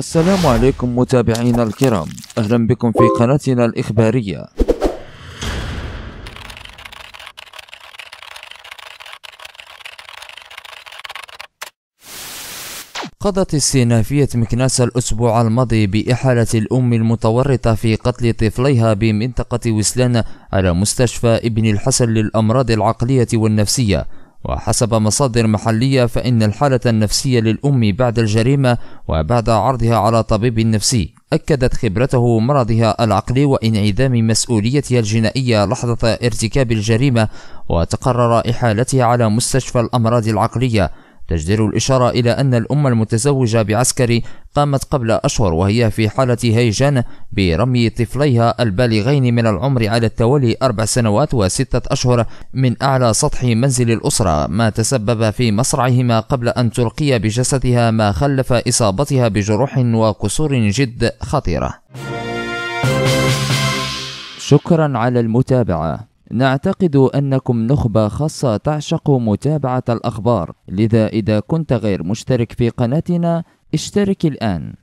السلام عليكم متابعينا الكرام أهلا بكم في قناتنا الإخبارية قضت السينافية مكناس الأسبوع الماضي بإحالة الأم المتورطة في قتل طفليها بمنطقة وسلان على مستشفى ابن الحسن للأمراض العقلية والنفسية وحسب مصادر محلية فإن الحالة النفسية للأم بعد الجريمة وبعد عرضها على طبيب نفسي أكدت خبرته مرضها العقلي وانعدام مسؤوليتها الجنائية لحظة ارتكاب الجريمة وتقرر إحالتها على مستشفى الأمراض العقلية تجدر الإشارة إلى أن الأم المتزوجة بعسكري قامت قبل أشهر وهي في حالة هيجان برمي طفليها البالغين من العمر على التوالي أربع سنوات وستة أشهر من أعلى سطح منزل الأسرة ما تسبب في مصرعهما قبل أن تلقي بجسدها ما خلف إصابتها بجروح وكسور جد خطيرة شكرا على المتابعه نعتقد أنكم نخبة خاصة تعشق متابعة الأخبار لذا إذا كنت غير مشترك في قناتنا اشترك الآن